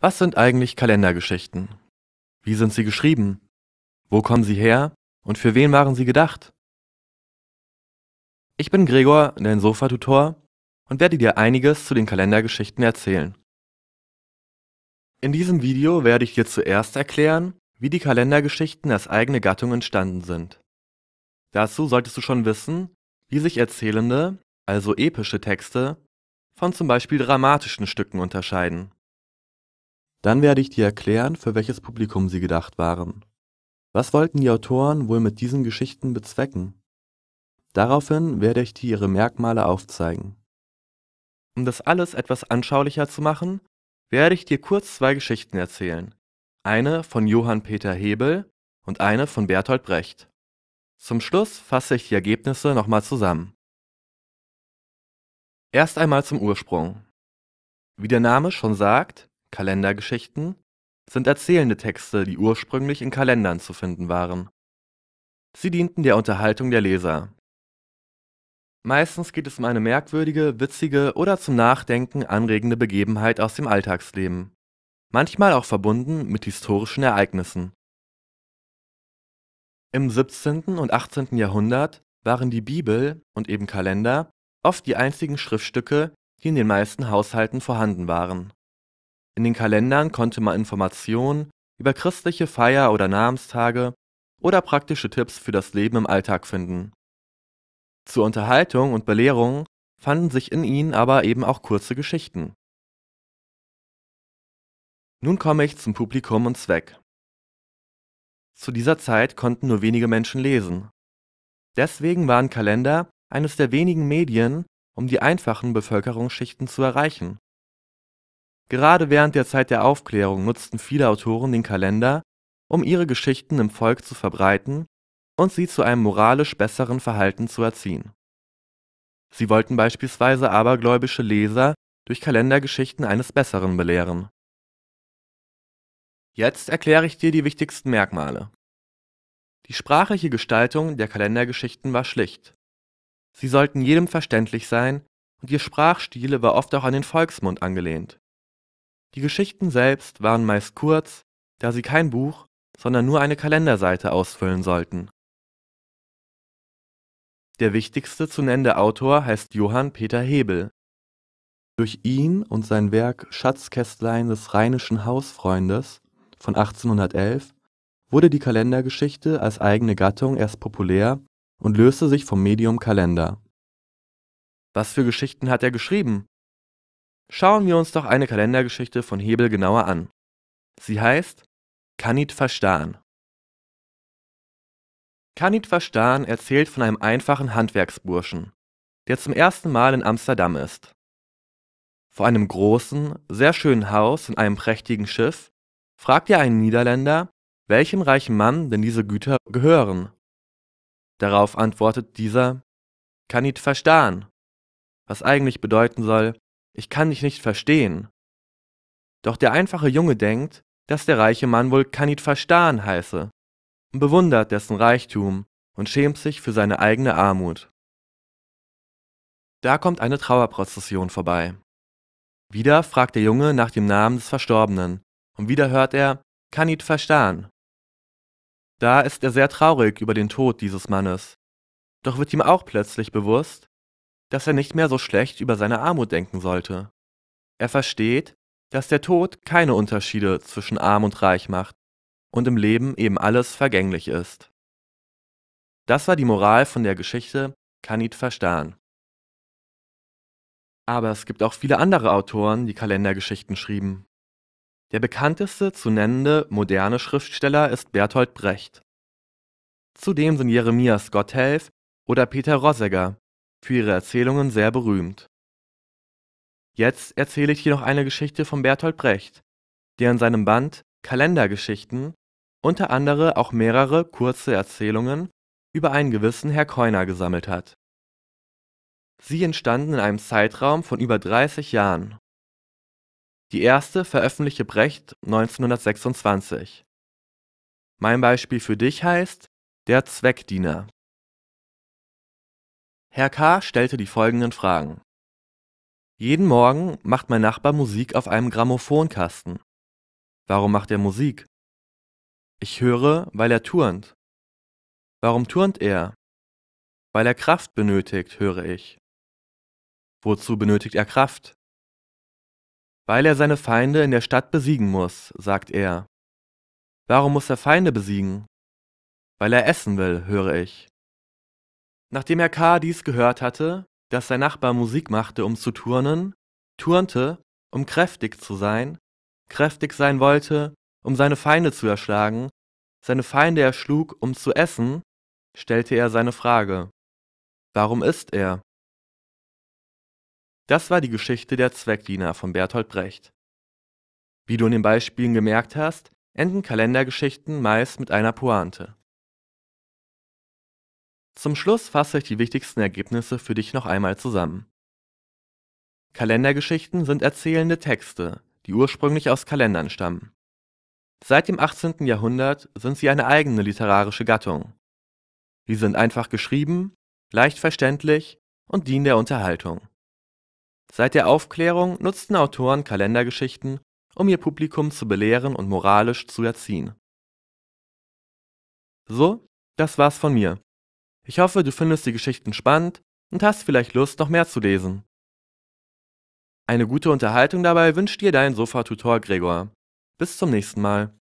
Was sind eigentlich Kalendergeschichten? Wie sind sie geschrieben? Wo kommen sie her und für wen waren sie gedacht? Ich bin Gregor, dein Sofatutor und werde dir einiges zu den Kalendergeschichten erzählen. In diesem Video werde ich dir zuerst erklären, wie die Kalendergeschichten als eigene Gattung entstanden sind. Dazu solltest du schon wissen, wie sich erzählende, also epische Texte, von zum Beispiel dramatischen Stücken unterscheiden. Dann werde ich dir erklären, für welches Publikum sie gedacht waren. Was wollten die Autoren wohl mit diesen Geschichten bezwecken? Daraufhin werde ich dir ihre Merkmale aufzeigen. Um das alles etwas anschaulicher zu machen, werde ich dir kurz zwei Geschichten erzählen. Eine von Johann Peter Hebel und eine von Bertolt Brecht. Zum Schluss fasse ich die Ergebnisse nochmal zusammen. Erst einmal zum Ursprung. Wie der Name schon sagt, Kalendergeschichten sind erzählende Texte, die ursprünglich in Kalendern zu finden waren. Sie dienten der Unterhaltung der Leser. Meistens geht es um eine merkwürdige, witzige oder zum Nachdenken anregende Begebenheit aus dem Alltagsleben, manchmal auch verbunden mit historischen Ereignissen. Im 17. und 18. Jahrhundert waren die Bibel und eben Kalender oft die einzigen Schriftstücke, die in den meisten Haushalten vorhanden waren in den Kalendern konnte man Informationen über christliche Feier oder Namenstage oder praktische Tipps für das Leben im Alltag finden. Zur Unterhaltung und Belehrung fanden sich in ihnen aber eben auch kurze Geschichten. Nun komme ich zum Publikum und Zweck. Zu dieser Zeit konnten nur wenige Menschen lesen. Deswegen waren Kalender eines der wenigen Medien, um die einfachen Bevölkerungsschichten zu erreichen Gerade während der Zeit der Aufklärung nutzten viele Autoren den Kalender, um ihre Geschichten im Volk zu verbreiten und sie zu einem moralisch besseren Verhalten zu erziehen. Sie wollten beispielsweise abergläubische Leser durch Kalendergeschichten eines Besseren belehren. Jetzt erkläre ich dir die wichtigsten Merkmale. Die sprachliche Gestaltung der Kalendergeschichten war schlicht. Sie sollten jedem verständlich sein und ihr Sprachstil war oft auch an den Volksmund angelehnt. Die Geschichten selbst waren meist kurz, da sie kein Buch, sondern nur eine Kalenderseite ausfüllen sollten. Der wichtigste zu nennende Autor heißt Johann Peter Hebel. Durch ihn und sein Werk Schatzkästlein des rheinischen Hausfreundes von 1811 wurde die Kalendergeschichte als eigene Gattung erst populär und löste sich vom Medium Kalender. Was für Geschichten hat er geschrieben Schauen wir uns doch eine Kalendergeschichte von Hebel genauer an. Sie heißt Kannit Verstahn. Kannit Verstahn erzählt von einem einfachen Handwerksburschen, der zum ersten Mal in Amsterdam ist. Vor einem großen, sehr schönen Haus in einem prächtigen Schiff fragt er einen Niederländer, welchem reichen Mann denn diese Güter gehören. Darauf antwortet dieser Kannit Verstahn, was eigentlich bedeuten soll, ich kann dich nicht verstehen. Doch der einfache Junge denkt, dass der reiche Mann wohl Kanit verstaan heiße, und bewundert dessen Reichtum und schämt sich für seine eigene Armut. Da kommt eine Trauerprozession vorbei. Wieder fragt der Junge nach dem Namen des Verstorbenen, und wieder hört er Kanit verstaan. Da ist er sehr traurig über den Tod dieses Mannes. Doch wird ihm auch plötzlich bewusst, dass er nicht mehr so schlecht über seine Armut denken sollte. Er versteht, dass der Tod keine Unterschiede zwischen arm und reich macht und im Leben eben alles vergänglich ist. Das war die Moral von der Geschichte Kanit Verstan. Aber es gibt auch viele andere Autoren, die Kalendergeschichten schrieben. Der bekannteste zu nennende moderne Schriftsteller ist Bertolt Brecht. Zudem sind Jeremias Gotthelf oder Peter Rossegger für ihre Erzählungen sehr berühmt. Jetzt erzähle ich dir noch eine Geschichte von Bertolt Brecht, der in seinem Band Kalendergeschichten unter anderem auch mehrere kurze Erzählungen über einen gewissen Herr Keuner gesammelt hat. Sie entstanden in einem Zeitraum von über 30 Jahren. Die erste veröffentlichte Brecht 1926. Mein Beispiel für dich heißt Der Zweckdiener. Herr K. stellte die folgenden Fragen: Jeden Morgen macht mein Nachbar Musik auf einem Grammophonkasten. Warum macht er Musik? Ich höre, weil er turnt. Warum turnt er? Weil er Kraft benötigt, höre ich. Wozu benötigt er Kraft? Weil er seine Feinde in der Stadt besiegen muss, sagt er. Warum muss er Feinde besiegen? Weil er essen will, höre ich. Nachdem Herr K. dies gehört hatte, dass sein Nachbar Musik machte, um zu turnen, turnte, um kräftig zu sein, kräftig sein wollte, um seine Feinde zu erschlagen, seine Feinde erschlug, um zu essen, stellte er seine Frage. Warum ist er? Das war die Geschichte der Zweckdiener von Bertolt Brecht. Wie du in den Beispielen gemerkt hast, enden Kalendergeschichten meist mit einer Pointe. Zum Schluss fasse ich die wichtigsten Ergebnisse für dich noch einmal zusammen. Kalendergeschichten sind erzählende Texte, die ursprünglich aus Kalendern stammen. Seit dem 18. Jahrhundert sind sie eine eigene literarische Gattung. Sie sind einfach geschrieben, leicht verständlich und dienen der Unterhaltung. Seit der Aufklärung nutzten Autoren Kalendergeschichten, um ihr Publikum zu belehren und moralisch zu erziehen. So, das war's von mir. Ich hoffe, du findest die Geschichten spannend und hast vielleicht Lust, noch mehr zu lesen. Eine gute Unterhaltung dabei wünscht dir dein Sofa-Tutor Gregor. Bis zum nächsten Mal.